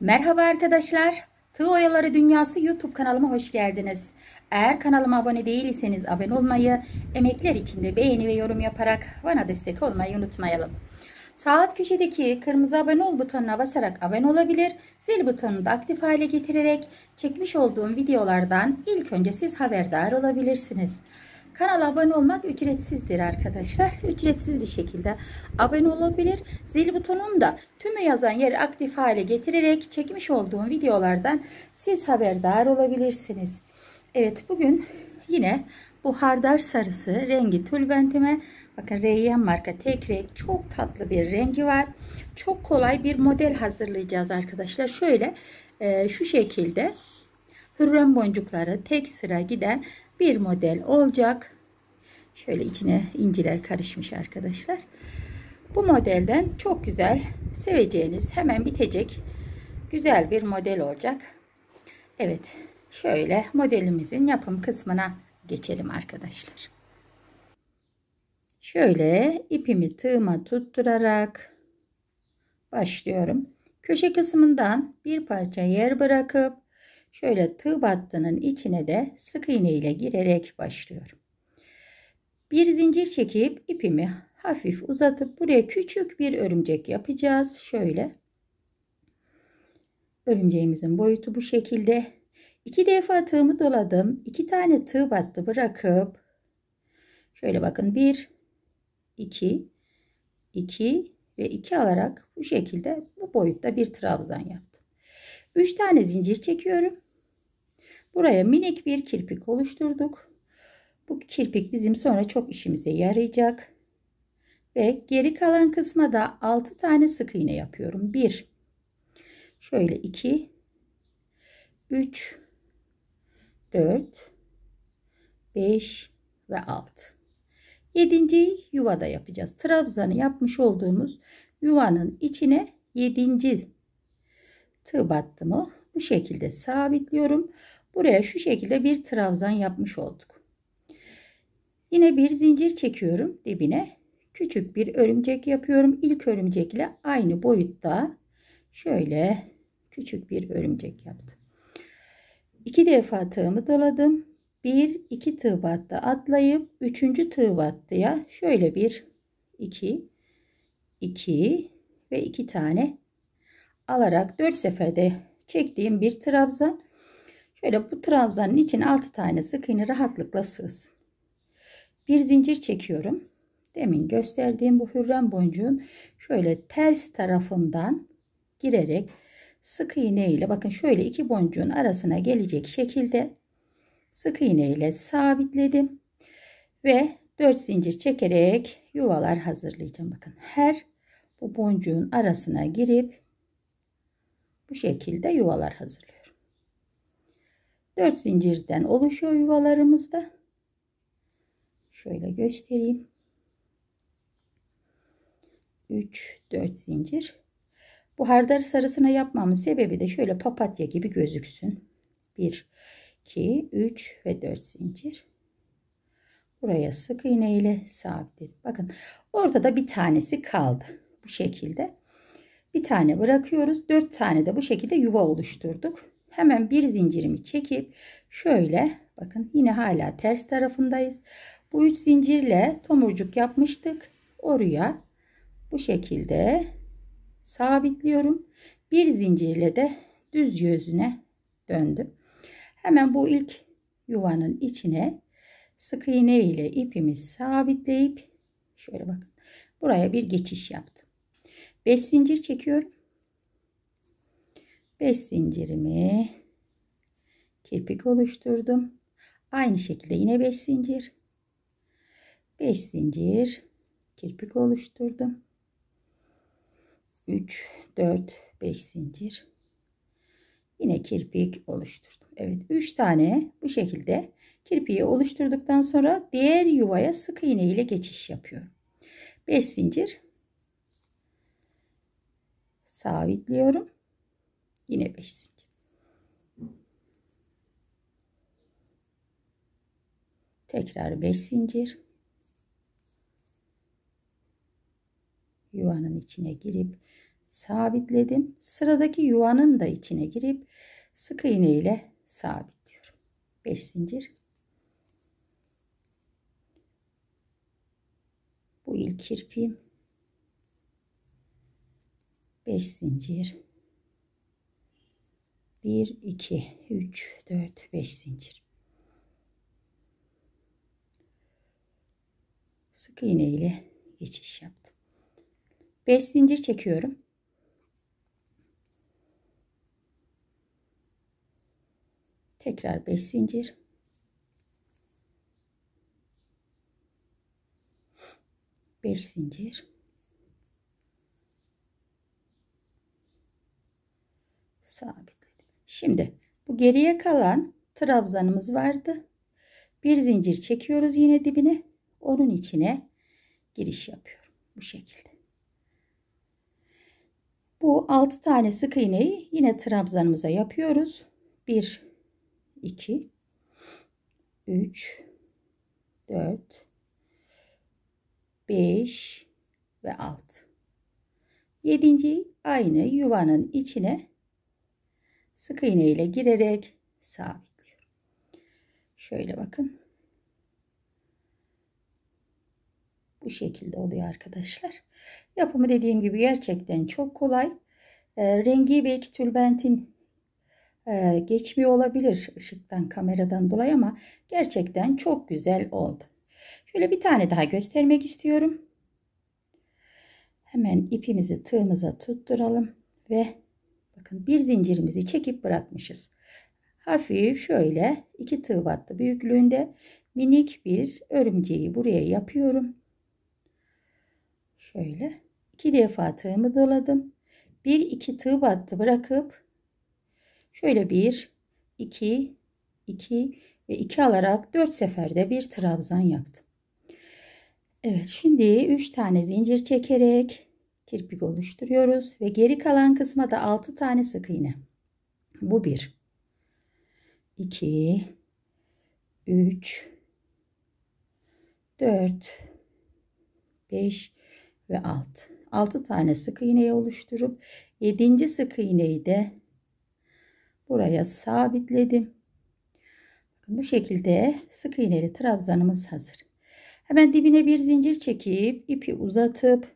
Merhaba arkadaşlar. Tığ Oyaları Dünyası YouTube kanalıma hoş geldiniz. Eğer kanalıma abone değilseniz abone olmayı, emekler de beğeni ve yorum yaparak bana destek olmayı unutmayalım. Saat köşedeki kırmızı abone ol butonuna basarak abone olabilir, zil butonunu da aktif hale getirerek çekmiş olduğum videolardan ilk önce siz haberdar olabilirsiniz. Kanala abone olmak ücretsizdir arkadaşlar. Ücretsiz bir şekilde abone olabilir. Zil butonunu da tümü yazan yeri aktif hale getirerek çekmiş olduğum videolardan siz haberdar olabilirsiniz. Evet bugün yine bu hardar sarısı rengi tülbentime bakın Reyyan marka tek renk çok tatlı bir rengi var. Çok kolay bir model hazırlayacağız arkadaşlar. Şöyle e, şu şekilde hürrem boncukları tek sıra giden bir model olacak. Şöyle içine inciler karışmış arkadaşlar. Bu modelden çok güzel seveceğiniz hemen bitecek güzel bir model olacak. Evet şöyle modelimizin yapım kısmına geçelim arkadaşlar. Şöyle ipimi tığıma tutturarak başlıyorum. Köşe kısmından bir parça yer bırakıp Şöyle tığ battının içine de sık iğne ile girerek başlıyorum. Bir zincir çekip ipimi hafif uzatıp buraya küçük bir örümcek yapacağız. Şöyle. Örümceğimizin boyutu bu şekilde. İki defa tığımı doladım. İki tane tığ battı bırakıp şöyle bakın bir, iki, iki ve iki alarak bu şekilde bu boyutta bir trabzan yaptım. Üç tane zincir çekiyorum. Buraya minik bir kirpik oluşturduk. Bu kirpik bizim sonra çok işimize yarayacak. Ve geri kalan kısma da 6 tane sık iğne yapıyorum. 1 Şöyle 2 3 4 5 ve 6 7. yuvada yapacağız. Trabzanı yapmış olduğumuz yuvanın içine 7. tığ battımı bu şekilde sabitliyorum. Buraya şu şekilde bir trabzan yapmış olduk. Yine bir zincir çekiyorum dibine. Küçük bir örümcek yapıyorum. İlk örümcekle aynı boyutta şöyle küçük bir örümcek yaptım. İki defa tığımı doladım. Bir, iki tığ battı atlayıp üçüncü tığ battıya şöyle bir, iki, iki ve iki tane alarak dört seferde çektiğim bir trabzan Şöyle bu trabzanın için 6 tane sık iğne rahatlıkla sığsın. Bir zincir çekiyorum. Demin gösterdiğim bu hürrem boncuğun şöyle ters tarafından girerek sık iğne ile bakın şöyle iki boncuğun arasına gelecek şekilde sık iğne ile sabitledim ve 4 zincir çekerek yuvalar hazırlayacağım. Bakın her bu boncuğun arasına girip bu şekilde yuvalar hazırlıyorum. 4 zincirden oluşuyor yuvalarımızda. Şöyle göstereyim. 3 4 zincir. Bu hardar sarısına yapmamın sebebi de şöyle papatya gibi gözüksün. 1 2 3 ve 4 zincir. Buraya sık iğne ile sabitledim. Bakın ortada bir tanesi kaldı. Bu şekilde. Bir tane bırakıyoruz. 4 tane de bu şekilde yuva oluşturduk. Hemen bir zincirimi çekip şöyle bakın yine hala ters tarafındayız. Bu üç zincirle tomurcuk yapmıştık. Oraya bu şekilde sabitliyorum. Bir zincirle de düz yüzüne döndüm. Hemen bu ilk yuvanın içine sık iğne ile ipimi sabitleyip şöyle bakın buraya bir geçiş yaptım. 5 zincir çekiyorum. 5 zincirimi kirpik oluşturdum. Aynı şekilde yine 5 zincir. 5 zincir kirpik oluşturdum. 3 4 5 zincir. Yine kirpik oluşturdum. Evet 3 tane bu şekilde kirpiği oluşturduktan sonra diğer yuvaya sık iğne ile geçiş yapıyorum. 5 zincir sabitliyorum. Yine 5 zincir. Tekrar 5 zincir. Yuvanın içine girip sabitledim. Sıradaki yuvanın da içine girip sık iğne ile sabitliyorum. 5 zincir. Bu ilk kirpiğim. 5 zincir 1 2 3 4 5 zincir sık iğne ile geçiş yaptım 5 zincir çekiyorum tekrar 5 zincir beş zincir sabit Şimdi bu geriye kalan trabzanımız vardı. Bir zincir çekiyoruz yine dibine. Onun içine giriş yapıyorum. Bu şekilde. Bu 6 tane sık iğneyi yine trabzanımıza yapıyoruz. 1, 2, 3, 4, 5 ve 6. Yedinciyi aynı yuvanın içine sık iğne ile girerek sabitliyor. Şöyle bakın. Bu şekilde oluyor arkadaşlar. Yapımı dediğim gibi gerçekten çok kolay. E, rengi belki tülbentin e, geçmiyor olabilir ışıktan kameradan dolayı ama gerçekten çok güzel oldu. Şöyle bir tane daha göstermek istiyorum. Hemen ipimizi tığımıza tutturalım ve bakın bir zincirimizi çekip bırakmışız. Hafif şöyle iki tığ battı büyüklüğünde minik bir örümceği buraya yapıyorum. Şöyle iki defa tığımı doladım. Bir iki tığ battı bırakıp şöyle bir iki iki ve iki alarak dört seferde bir trabzan yaptım. Evet şimdi üç tane zincir çekerek kirpik oluşturuyoruz ve geri kalan kısma da 6 tane sık iğne. Bu 1. 2 3 4 5 ve 6. 6 tane sık iğneyi oluşturup 7. sık iğneyi de buraya sabitledim. Bu şekilde sık iğneli trabzanımız hazır. Hemen dibine bir zincir çekip ipi uzatıp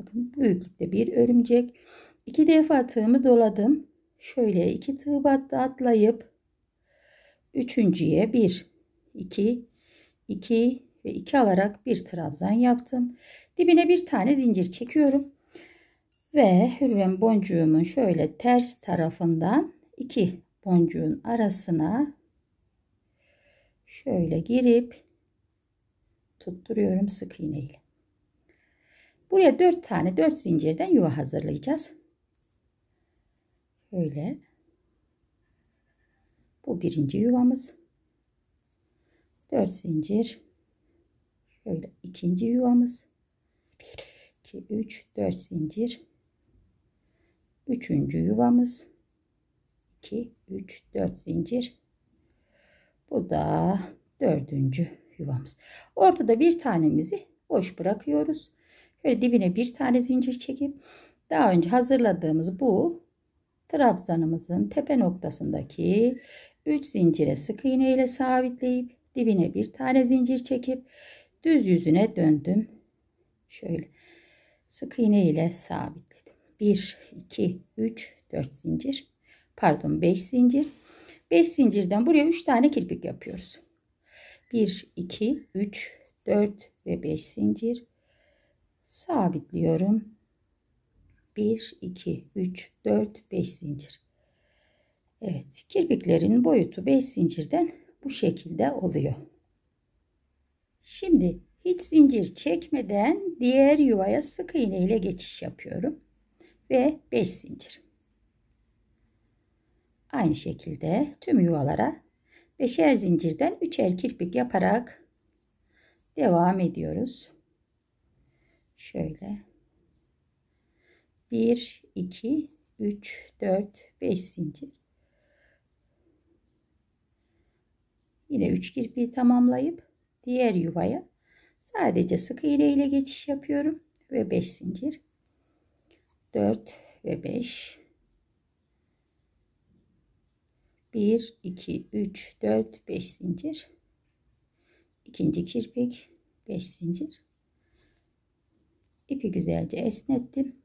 Bakın büyüklükte bir örümcek. İki defa tığımı doladım. Şöyle iki tığ battı atlayıp üçüncüye bir, iki, iki ve iki alarak bir trabzan yaptım. Dibine bir tane zincir çekiyorum. Ve hürrem boncuğumun şöyle ters tarafından iki boncuğun arasına şöyle girip tutturuyorum sık iğneyle. Buraya 4 tane 4 zincirden yuva hazırlayacağız. Şöyle. Bu birinci yuvamız. 4 zincir. Şöyle ikinci yuvamız. 1, 2, 3, 4 zincir. Üçüncü yuvamız. 2, 3, 4 zincir. Bu da dördüncü yuvamız. Ortada bir tanemizi boş bırakıyoruz. Şöyle dibine bir tane zincir çekip daha önce hazırladığımız bu trabzanımızın tepe noktasındaki 3 zincire sık iğne ile sabitleyip dibine bir tane zincir çekip düz yüzüne döndüm. Şöyle sık iğne ile sabitledim. 1 2 3 4 zincir. Pardon 5 zincir. 5 zincirden buraya 3 tane kirpik yapıyoruz. 1 2 3 4 ve 5 zincir sabitliyorum. 1, 2, 3, 4, 5 zincir. Evet kirpiklerin boyutu 5 zincirden bu şekilde oluyor. Şimdi hiç zincir çekmeden diğer yuvaya sık iğne ile geçiş yapıyorum. Ve 5 zincir. Aynı şekilde tüm yuvalara 5'er zincirden 3'er kirpik yaparak devam ediyoruz. Şöyle. 1, 2, 3, 4, 5 zincir. Yine 3 kirpiği tamamlayıp diğer yuvaya sadece sık iğne ile geçiş yapıyorum ve 5 zincir. 4 ve 5 1 2 3 4 5 zincir. ikinci kirpik 5 zincir. İpi güzelce esnettim.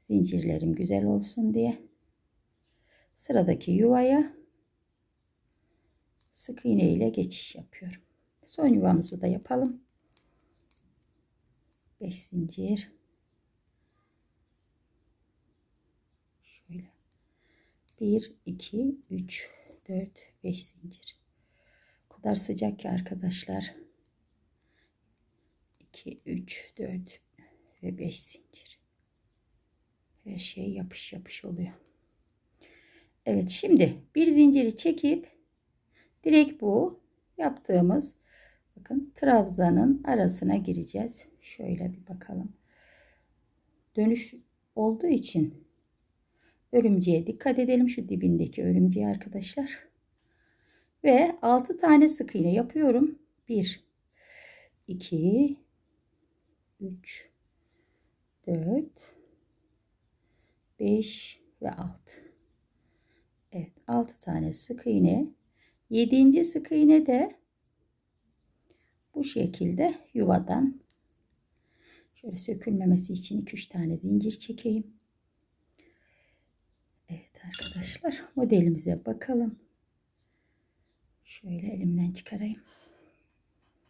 Zincirlerim güzel olsun diye. Sıradaki yuvaya sık iğne ile geçiş yapıyorum. Son yuvamızı da yapalım. 5 zincir. Şöyle. 1 2 3 4 5 zincir. O kadar sıcak ki arkadaşlar. 2 3 4 ve 5 zincir her şey yapış yapış oluyor Evet şimdi bir zinciri çekip direkt bu yaptığımız bakın trabzanın arasına gireceğiz şöyle bir bakalım dönüş olduğu için örümceğe dikkat edelim şu dibindeki örümceği arkadaşlar ve 6 tane sık iğne yapıyorum 1 2 3 4 5 ve 6 Evet 6 tane sık iğne 7. sık iğne de bu şekilde yuvadan şöyle sökülmemesi için 2-3 tane zincir çekeyim. Evet arkadaşlar modelimize bakalım. Şöyle elimden çıkarayım.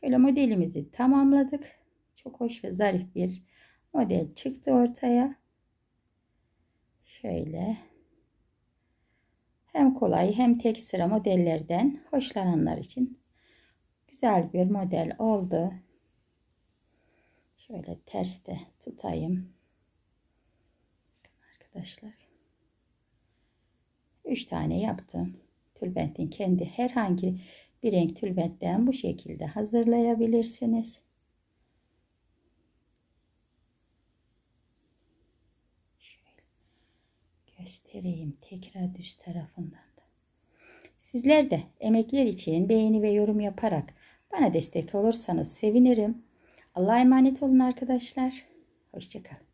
Böyle modelimizi tamamladık. Çok hoş ve zarif bir model çıktı ortaya. Şöyle. Hem kolay hem tek sıra modellerden hoşlananlar için güzel bir model oldu. Şöyle ters de tutayım. Arkadaşlar. 3 tane yaptım. Tülbentin kendi herhangi bir renk tülbentten bu şekilde hazırlayabilirsiniz. göstereyim tekrar düz tarafından da. Sizler de emekler için beğeni ve yorum yaparak bana destek olursanız sevinirim. Allah'a emanet olun arkadaşlar. Hoşçakalın.